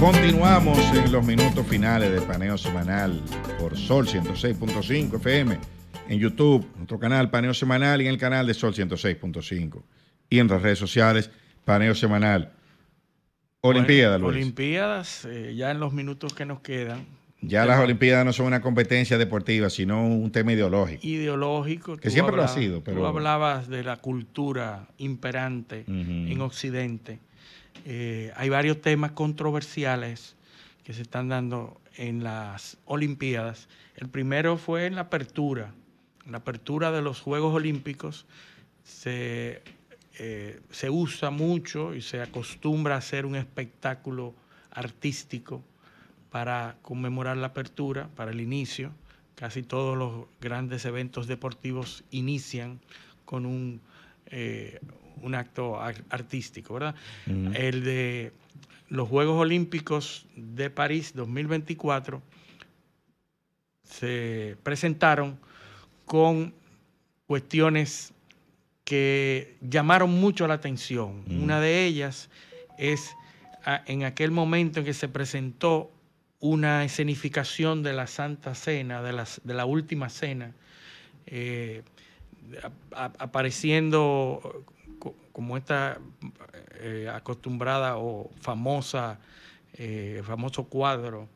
Continuamos en los minutos finales de Paneo Semanal por Sol 106.5 FM, en YouTube, nuestro canal Paneo Semanal y en el canal de Sol 106.5 y en las redes sociales Paneo Semanal. Olimpiadas, Luis. Olimpiadas, eh, ya en los minutos que nos quedan. Ya las Olimpiadas no son una competencia deportiva, sino un tema ideológico. Ideológico. Que siempre lo ha sido. Pero... Tú hablabas de la cultura imperante en Occidente eh, hay varios temas controversiales que se están dando en las Olimpiadas. El primero fue en la apertura, la apertura de los Juegos Olímpicos. Se, eh, se usa mucho y se acostumbra a hacer un espectáculo artístico para conmemorar la apertura, para el inicio. Casi todos los grandes eventos deportivos inician con un eh, un acto artístico, ¿verdad? El de los Juegos Olímpicos de París 2024 se presentaron con cuestiones que llamaron mucho la atención. Una de ellas es en aquel momento en que se presentó una escenificación de la Santa Cena, de, la Última Cena, eh, apareciendo como esta eh, acostumbrada o famosa, eh, famoso cuadro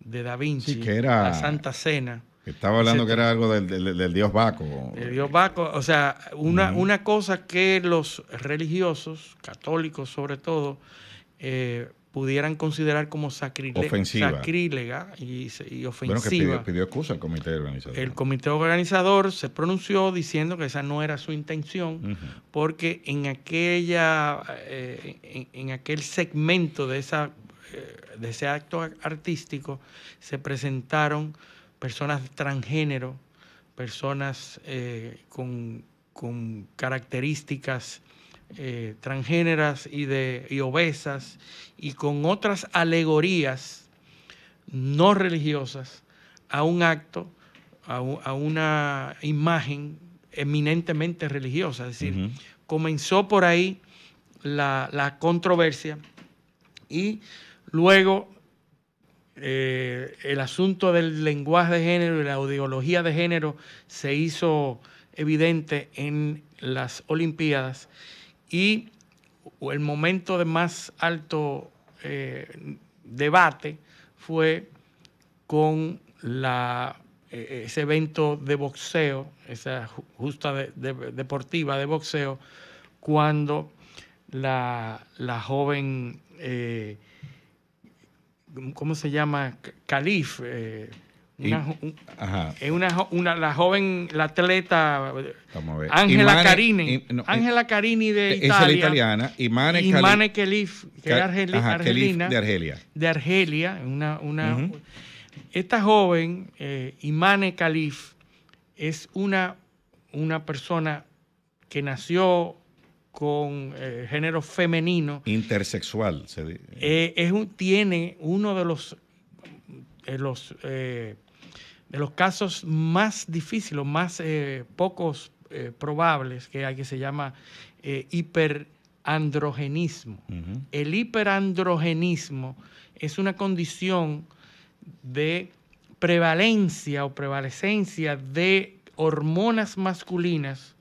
de Da Vinci, la Santa Cena. Estaba hablando que era algo del, dios Baco. El dios Baco, o sea, una, una cosa que los religiosos, católicos sobre todo, eh, pudieran considerar como sacrílega y, ofensiva. Bueno, que pidió, excusa el comité organizador. El comité organizador se pronunció diciendo que esa no era su intención, porque en aquella eh, en, aquel segmento de esa eh, de ese acto artístico se presentaron personas transgénero, personas con, con características eh, transgéneras y, de, obesas y con otras alegorías no religiosas a un acto, a, una imagen eminentemente religiosa. Es decir, comenzó por ahí la, controversia y luego eh, el asunto del lenguaje de género y la ideología de género se hizo evidente en las Olimpiadas y el momento de más alto eh, debate fue con eh, ese evento de boxeo, esa justa deportiva de boxeo, cuando la, joven, eh, ¿cómo se llama? Calif. Es una, la joven, la atleta Ángela Carini. Ángela Carini de Italia. Esa es la italiana. Imane, Khalif de Argelia. De Argelia. Una, una, Esta joven, eh, Imane Khalif es una, una persona que nació con eh, género femenino. Intersexual. Se eh, es tiene uno de los, los de los casos más difíciles, o más eh, pocos eh, probables que hay, que se llama eh, hiperandrogenismo. El hiperandrogenismo es una condición de prevalencia o prevalecencia de hormonas masculinas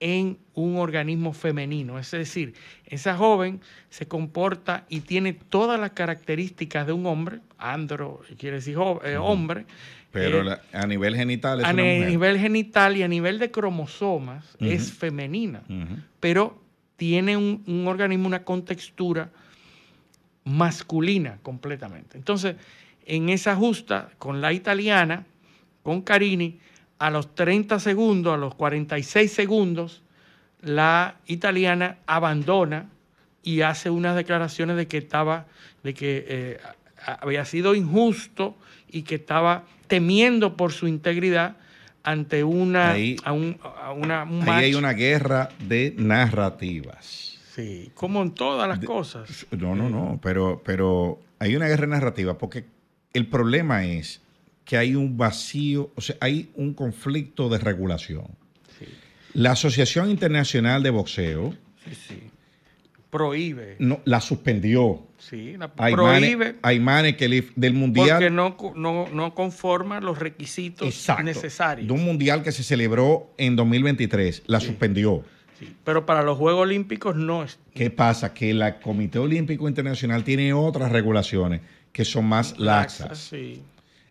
en un organismo femenino. Es decir, esa joven se comporta y tiene todas las características de un hombre, andro quiere decir eh, hombre. Pero eh, a nivel genital es a nivel genital y a nivel de cromosomas es femenina, pero tiene un, un organismo, una contextura masculina completamente. Entonces, en esa justa con la italiana, con Carini, a los 30 segundos, a los 46 segundos, la italiana abandona y hace unas declaraciones de que estaba, de que eh, había sido injusto y que estaba temiendo por su integridad ante una, un, una Ahí hay una guerra de narrativas. Sí, como en todas las cosas. No, no, no, eh. pero, pero hay una guerra de narrativas porque el problema es que hay un vacío, o sea, hay un conflicto de regulación. Sí. La Asociación Internacional de Boxeo sí, sí. prohíbe. No, la suspendió. Sí, la prohíbe. Hay del mundial. Porque no, no, conforma los requisitos exacto, necesarios. De un mundial que se celebró en 2023, la suspendió. Sí, pero para los Juegos Olímpicos no es. ¿Qué pasa? Que el Comité Olímpico Internacional tiene otras regulaciones que son más laxas. laxas sí.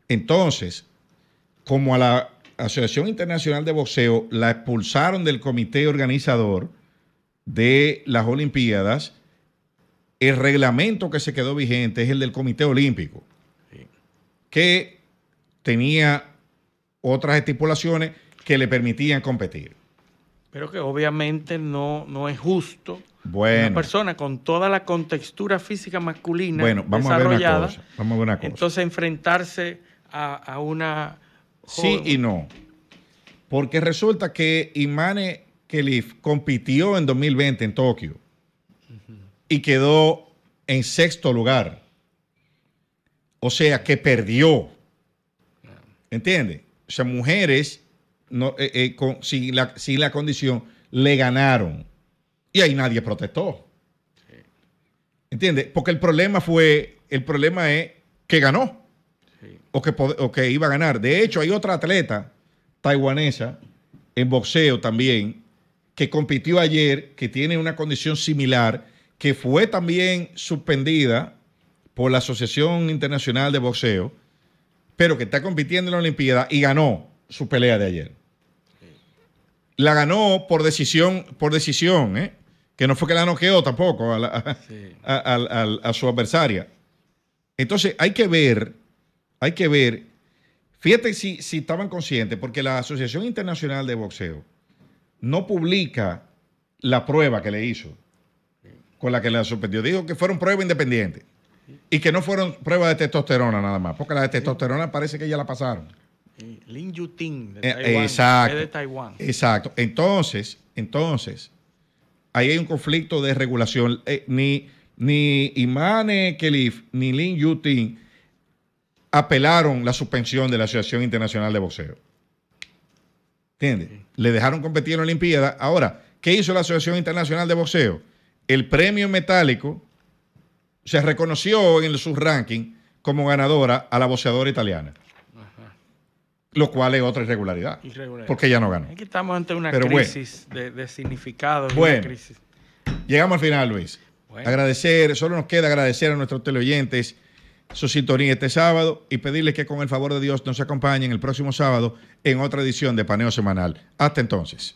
Entonces, como a la Asociación Internacional de Boxeo la expulsaron del comité organizador de las Olimpiadas, el reglamento que se quedó vigente es el del Comité Olímpico, que tenía otras estipulaciones que le permitían competir. Pero que obviamente no, no es justo una persona con toda la contextura física masculina desarrollada. vamos a ver una cosa. Entonces enfrentarse a, una... Sí y no. Porque resulta que Imane Kelif compitió en 2020 en Tokio y quedó en sexto lugar. O sea, que perdió. ¿Entiendes? O sea, mujeres no, eh, eh, la, sin, la, condición le ganaron. Y ahí nadie protestó. ¿Entiendes? Porque el problema fue, el problema es que ganó o, que, o que iba a ganar. De hecho, hay otra atleta taiwanesa en boxeo también que compitió ayer, que tiene una condición similar, que fue también suspendida por la Asociación Internacional de Boxeo, pero que está compitiendo en la Olimpiada y ganó su pelea de ayer. La ganó por decisión, por decisión, ¿eh? que no fue que la noqueó tampoco a, su adversaria. Entonces hay que ver hay que ver, fíjate si, si estaban conscientes, porque la Asociación Internacional de Boxeo no publica la prueba que le hizo, con la que la suspendió. Dijo que fueron pruebas independientes y que no fueron pruebas de testosterona nada más, porque la de testosterona parece que ya la pasaron. Eh, Lin Yutin de eh, Taiwán. Exacto. Exacto. Entonces, entonces, ahí hay un conflicto de regulación. Eh, ni, ni Imane Kelif ni Lin Yutin apelaron la suspensión de la Asociación Internacional de Boxeo. ¿Entiendes? Le dejaron competir en la Olimpiada. Ahora, ¿qué hizo la Asociación Internacional de Boxeo? El premio metálico se reconoció en su ranking como ganadora a la boxeadora italiana. Lo cual es otra irregularidad. Porque ella no ganó. Aquí estamos ante una crisis de, significado. Bueno, llegamos al final, Luis. Agradecer, solo nos queda agradecer a nuestros teleoyentes su sintonía este sábado y pedirles que con el favor de Dios nos acompañen el próximo sábado en otra edición de Paneo Semanal. Hasta entonces.